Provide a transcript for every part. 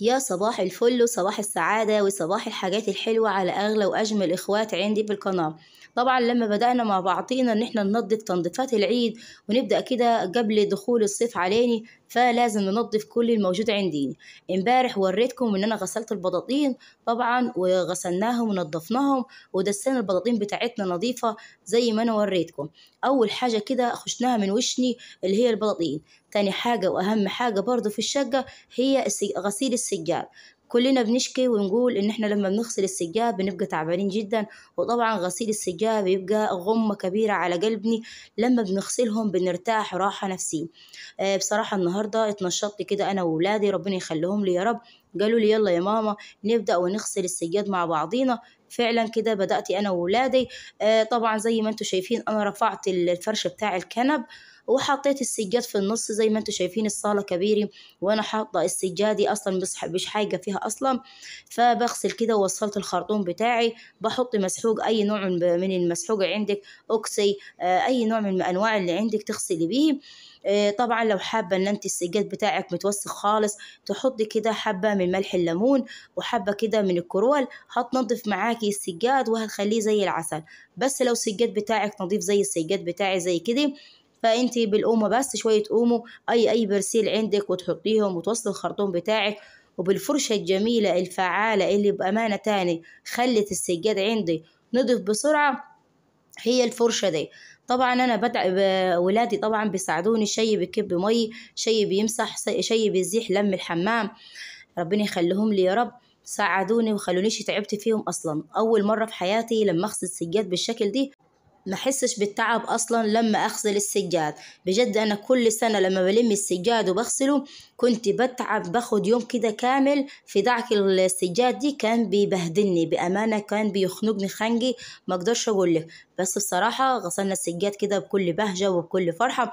يا صباح الفل وصباح السعادة وصباح الحاجات الحلوة على أغلى وأجمل إخوات عندي في القناة طبعا لما بدأنا مع بعضينا إن احنا ننضف تنظيفات العيد ونبدأ كده قبل دخول الصيف علينا فلازم ننظف كل الموجود عندي امبارح وريتكم ان انا غسلت البطاطين طبعا وغسلناهم ونظفناهم ودسنا البطاطين بتاعتنا نظيفه زي ما انا وريتكم اول حاجه كده خشناها من وشني اللي هي البطاطين تاني حاجه واهم حاجه برضو في الشقه هي غسيل السجاد كلنا بنشكي ونقول ان احنا لما بنغسل السجاد بنبقى تعبانين جدا وطبعا غسيل السجاد بيبقى غمة كبيرة على قلبني لما بنغسلهم بنرتاح راحة نفسية آه، بصراحة النهاردة اتنشطت كده انا وولادي ربنا يخليهم لي يا رب قالوا لي يلا يا ماما نبدأ ونغسل السجاد مع بعضينا فعلا كده بدأت انا وولادي آه، طبعا زي ما انتم شايفين انا رفعت الفرش بتاع الكنب وحطيت السجاد في النص زي ما انتم شايفين الصالة كبيرة وانا حاطة السجادي اصلا مش حاجة فيها اصلا فبغسل كده ووصلت الخرطوم بتاعي بحط مسحوق اي نوع من المسحوق عندك اوكسي آه، اي نوع من انواع اللي عندك تغسلي بيه آه، طبعا لو حابة ان انت السجاد بتاعك متوسخ خالص تحطي كده حبة من ملح الليمون وحبة كده من الكرول هتنضف معاكي السجاد وهتخليه زي العسل بس لو السجاد بتاعك نظيف زي السجاد بتاعي زي كده فانت بالقومه بس شويه قومه اي اي برسيل عندك وتحطيهم وتوصلي الخرطوم بتاعك وبالفرشة الجميلة الفعالة اللي بأمانة تاني خلت السجاد عندي نضف بسرعة هي الفرشة دي طبعا انا بدع ولادي طبعا بيساعدوني شي بيكب مي شي بيمسح شي بيزيح لم الحمام ربنا يخليهم لي يا رب ساعدوني وخلونيش تعبت فيهم اصلا اول مره في حياتي لما اغسل السجاد بالشكل دي ما احسش بالتعب اصلا لما اغسل السجاد بجد انا كل سنه لما بلم السجاد وبغسله كنت بتعب باخد يوم كده كامل في دعك السجاد دي كان بيبهدلني بامانه كان بيخنقني خنقي ما اقدرش اقول لك بس بصراحه غسلنا السجاد كده بكل بهجه وبكل فرحه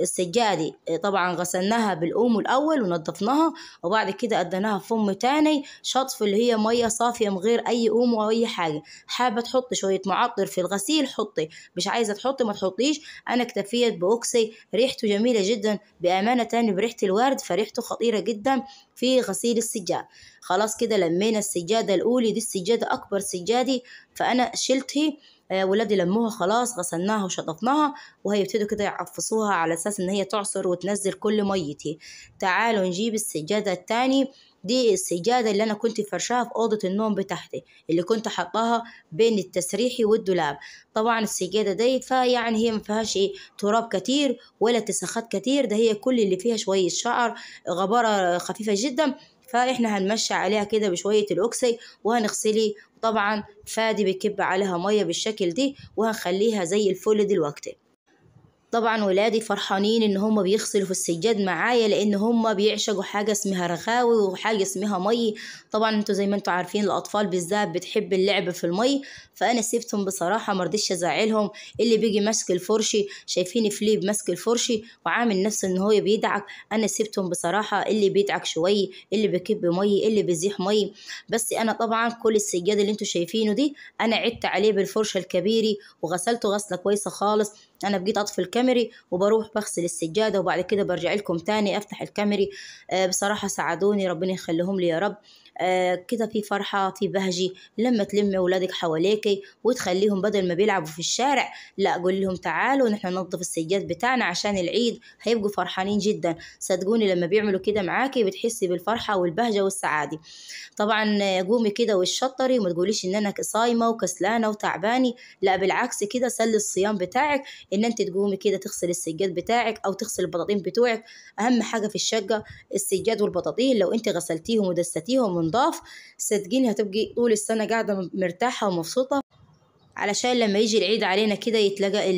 السجادي طبعا غسلناها بالأوم الاول ونضفناها وبعد كده اديناها فم تاني شطف اللي هي ميه صافيه من غير اي أوم او اي حاجه حابه تحط شويه معطر في الغسيل تحطي مش عايزه تحطي ما تحطيش انا اكتفيت باوكسي ريحته جميله جدا بامانه تاني بريحه الورد فريحته خطيره جدا في غسيل السجاد خلاص كده لمينا السجاده الاولى دي السجاده اكبر سجادي فانا شلته آه، ولادي لموها خلاص غسلناها وشطفناها وهيبتدوا كده يعفصوها على اساس ان هي تعصر وتنزل كل ميتي تعالوا نجيب السجاده التاني دي السجادة اللي أنا كنت فرشاها في أوضة النوم بتاعتي اللي كنت حطاها بين التسريحي والدولاب طبعا السجادة دي فيعني هي مفيهاش إيه، تراب كتير ولا اتساخات كتير ده هي كل اللي فيها شوية شعر غبارة خفيفة جدا فاحنا هنمشي عليها كده بشوية الأوكسي وهنغسلي طبعا فادي بكب عليها مية بالشكل دي وهنخليها زي الفل دلوقتي طبعا ولادي فرحانين ان هم بيغسلوا في السجاد معايا لان هم بيعشقوا حاجه اسمها رخاوي وحاجه اسمها مي طبعا انتوا زي ما انتوا عارفين الاطفال بالذات بتحب اللعب في المي فانا سبتهم بصراحه رضيتش ازعلهم اللي بيجي ماسك الفرشي شايفين فليب ماسك الفرشي وعامل نفسه ان هو بيدعك انا سبتهم بصراحه اللي بيدعك شويه اللي بيكب مي اللي بيزيح مي بس انا طبعا كل السجاد اللي انتوا شايفينه دي انا عدت عليه بالفرشه الكبيره وغسلته غسله كويسه خالص انا بقيت اطفي الكاميري وبروح بغسل السجاده وبعد كده برجع لكم تاني افتح الكاميري آه، بصراحه ساعدوني ربنا يخليهم لي يا رب آه، كده في فرحة في بهجة لما تلمي ولادك حواليكي وتخليهم بدل ما بيلعبوا في الشارع لا قول لهم تعالوا نحن ننظف السجاد بتاعنا عشان العيد هيبقوا فرحانين جدا صدقوني لما بيعملوا كده معاكي بتحسي بالفرحة والبهجة والسعادة طبعا آه، قومي كده وتشطري وما تقوليش ان انا صايمة وكسلانة وتعباني لا بالعكس كده سلي الصيام بتاعك ان انت تقومي كده تغسلي السجاد بتاعك او تغسل البطاطين بتوعك اهم حاجة في الشقة السجاد والبطاطين لو انت غسلتيهم ودستيهم ونضاف صدقيني هتبقي طول السنة قاعدة مرتاحة ومبسوطة علشان لما يجي العيد علينا كده يتلقى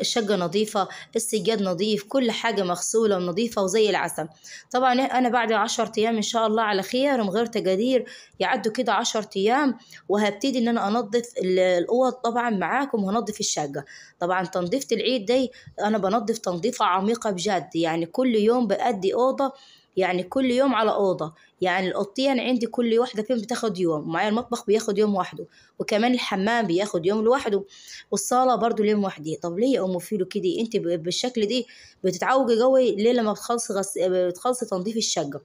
الشقة نظيفة السجاد نظيف كل حاجة مغسولة ونظيفة وزي العسل طبعا أنا بعد عشر أيام إن شاء الله على خير من غير تقادير يعدوا كده عشر أيام وهبتدي إن أنا أنظف الأوض طبعا معاكم وهنظف الشقة طبعا تنظيف العيد دي أنا بنظف تنظيفة عميقة بجد يعني كل يوم بأدي أوضة يعني كل يوم على أوضة يعني الأوضتين عندي كل واحدة فيهم بتاخد يوم ومعايا المطبخ بياخد يوم لوحده وكمان الحمام بياخد يوم لوحده والصالة برضو ليه لوحده طب ليه يا أم فيلو كده أنت بالشكل دي بتتعوجي جوي ليه لما بتخلصي غس... بتخلصي تنظيف الشقة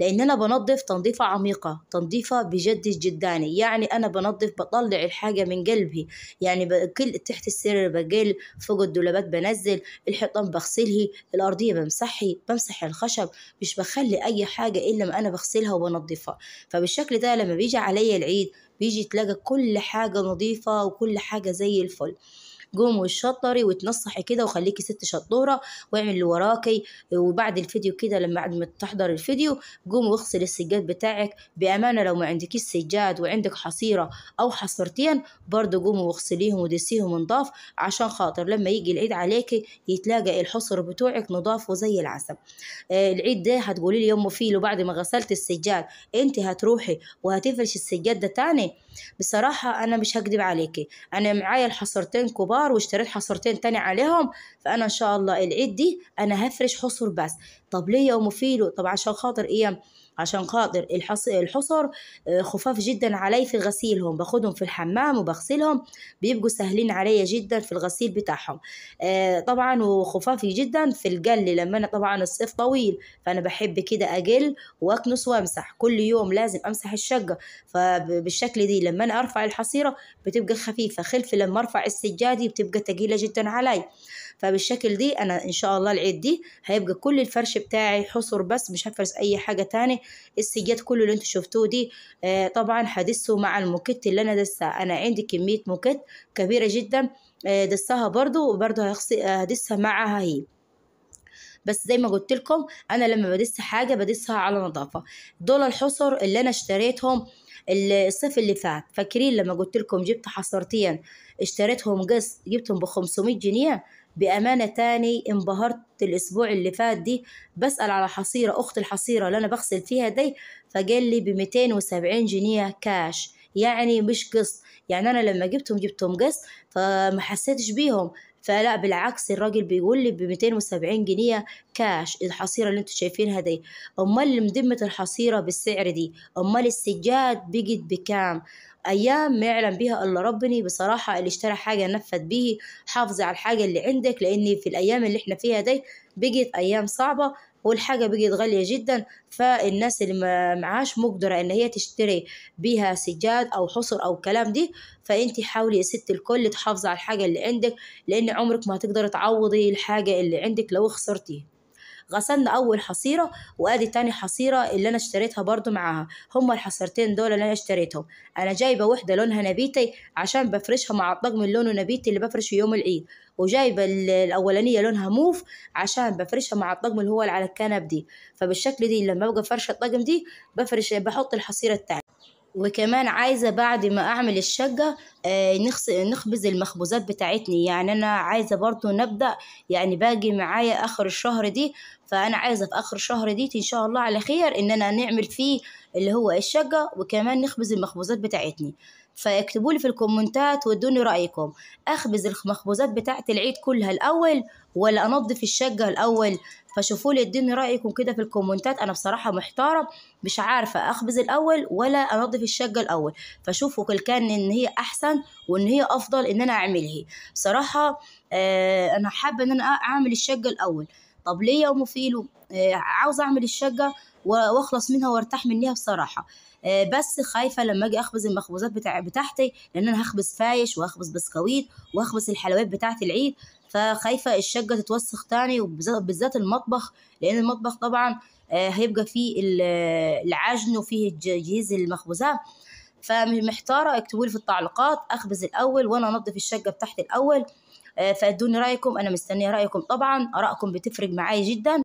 لأن أنا بنظف تنظيفة عميقة تنظيفة بجد الجداني يعني أنا بنظف بطلع الحاجة من قلبي يعني بكل تحت السرير بقل فوق الدولابات بنزل الحيطان بغسله الأرضية بمسحي بمسح الخشب مش بخلي أي حاجة إلا ما أنا بغسلها وبنظفها فبالشكل ده لما بيجي عليا العيد بيجي تلاقى كل حاجة نظيفة وكل حاجة زي الفل قومي وشطري وتنصحي كده وخليكي ست شطوره واعملي اللي وراكي وبعد الفيديو كده لما بعد ما تحضر الفيديو قومي واغسلي السجاد بتاعك بامانه لو ما عندكيش سجاد وعندك حصيره او حصرتين برضه قومي واغسليهم ودسيهم نضاف عشان خاطر لما يجي العيد عليكي يتلاقى الحصر بتوعك نضاف وزي العسل آه، العيد ده هتقولي لي يوم فيه بعد ما غسلت السجاد انت هتروحي وهتفرش السجاد ده تاني بصراحة أنا مش هكدب عليكي أنا معايا الحصرتين كبار واشتريت حصرتين تاني عليهم فأنا إن شاء الله العيد دي أنا هفرش حصر بس طب ليه ومفيله طب عشان خاطر إيه عشان خاطر الحصر آه، خفاف جدا علي في غسيلهم باخدهم في الحمام وبغسلهم بيبقوا سهلين عليا جدا في الغسيل بتاعهم آه، طبعا وخفافي جدا في الجل لما انا طبعا الصيف طويل فانا بحب كده اجل واكنس وامسح كل يوم لازم امسح الشقه فبالشكل دي لما أنا أرفع الحصيرة بتبقى خفيفة خلفي لما أرفع السجاده بتبقى تقيلة جدا علي فبالشكل دي أنا إن شاء الله العيد دي هيبقى كل الفرش بتاعي حصر بس مش هفرس أي حاجة تاني السجاد كله اللي انتوا شفتوه دي آه طبعا هدسه مع الموكيت اللي أنا دسه أنا عندي كمية موكيت كبيرة جدا آه دسها برضو وبرضو هدسها معها هي بس زي ما قلت لكم انا لما بدس حاجه بدسها على نظافه دول الحصر اللي انا اشتريتهم الصيف اللي فات فاكرين لما قلت لكم جبت حصرتين اشتريتهم قص جبتهم ب 500 جنيه بأمانة تاني انبهرت الأسبوع اللي فات دي بسأل على حصيرة أخت الحصيرة اللي أنا بغسل فيها دي فقال لي ب 270 جنيه كاش يعني مش قسط يعني أنا لما جبتهم جبتهم قسط فما حسيتش بيهم فلا بالعكس الراجل بيقول لي ب 270 جنيه كاش الحصيره اللي انتوا شايفينها دي امال مدمه الحصيره بالسعر دي امال السجاد بقت بكام ايام ما يعلم بها الا ربني بصراحه اللي اشترى حاجه نفذ به حافظ على الحاجه اللي عندك لان في الايام اللي احنا فيها دي بقت ايام صعبه والحاجة بقت غالية جدا فالناس اللي معاش مقدرة إن هي تشتري بيها سجاد أو حصر أو الكلام دي فأنت حاولي يا ست الكل تحافظي على الحاجة اللي عندك لأن عمرك ما هتقدري تعوضي الحاجة اللي عندك لو خسرتيها غسلنا اول حصيره وادي تاني حصيره اللي انا اشتريتها برضو معاها هما الحصيرتين دول اللي انا اشتريتهم انا جايبه واحده لونها نبيتي عشان بفرشها مع الطقم اللون نبيتي اللي بفرشه يوم العيد وجايبه الاولانيه لونها موف عشان بفرشها مع الطقم اللي هو اللي على الكنب دي فبالشكل دي لما ابقى فرشه الطقم دي بفرش بحط الحصيره التانية وكمان عايزة بعد ما أعمل الشقة آه، نخبز المخبوزات بتاعتني يعني أنا عايزة برضو نبدأ يعني باجي معايا آخر الشهر دي فأنا عايزة في آخر الشهر دي إن شاء الله على خير إن أنا نعمل فيه اللي هو الشقة وكمان نخبز المخبوزات بتاعتني فاكتبوا لي في الكومنتات وادوني رأيكم أخبز المخبوزات بتاعت العيد كلها الأول ولا أنظف الشقة الأول فشوفوا لي اديني رايكم كده في الكومنتات انا بصراحه محتاره مش عارفه اخبز الاول ولا انظف الشقه الاول فشوفوا كان ان هي احسن وان هي افضل ان انا اعملها بصراحه آه انا حابه ان انا اعمل الشقه الاول طب ليه يا ام فيلو آه عاوزه اعمل الشقه واخلص منها وارتاح منها بصراحه آه، بس خايفه لما اجي اخبز المخبوزات بتاع بتاعتي لان انا هخبز فايش واخبز بسكويت واخبز الحلويات بتاعت العيد فخايفة الشقة تتوسخ تاني وبالذات المطبخ لأن المطبخ طبعا آه، هيبقى فيه العجن وفيه جهاز المخبوزات فمحتارة اكتبوا لي في التعليقات أخبز الأول وأنا أنظف الشقة بتاعتي الأول آه، فادوني رأيكم أنا مستنية رأيكم طبعا آرائكم بتفرق معايا جدا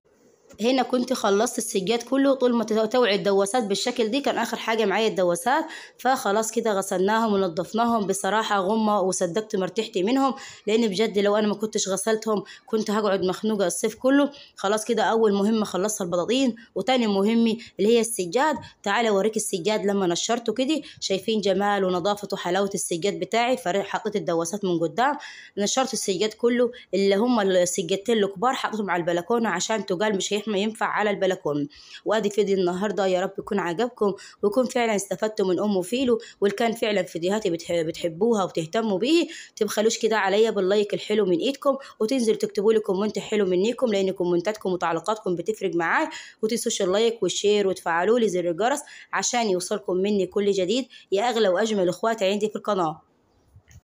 هنا كنت خلصت السجاد كله طول ما توعي الدواسات بالشكل دي كان اخر حاجه معايا الدواسات فخلاص كده غسلناهم ونضفناهم بصراحه غمه وصدقت ما منهم لان بجد لو انا ما كنتش غسلتهم كنت هقعد مخنوقه الصيف كله خلاص كده اول مهمه خلصت البطاطين وتاني مهمه اللي هي السجاد تعالى اوريك السجاد لما نشرته كده شايفين جمال ونظافه وحلاوه السجاد بتاعي فحطيت الدواسات من قدام نشرت السجاد كله اللي هم السجادتين الكبار حطيتهم على البلكونه عشان تقال مش هي صحيح ما ينفع على البلكون وادي فيديو النهارده يا رب يكون عجبكم ويكون فعلا استفدتوا من ام فيلو واللي كان فعلا فيديوهاتي بتحبوها وتهتموا بيه تبخلوش كده عليا باللايك الحلو من ايدكم وتنزل تكتبوا لي كومنت حلو منيكم لان كومنتاتكم وتعليقاتكم بتفرق معايا وتنسوش اللايك والشير وتفعلوا لي زر الجرس عشان يوصلكم مني كل جديد يا اغلى واجمل اخواتي عندي في القناه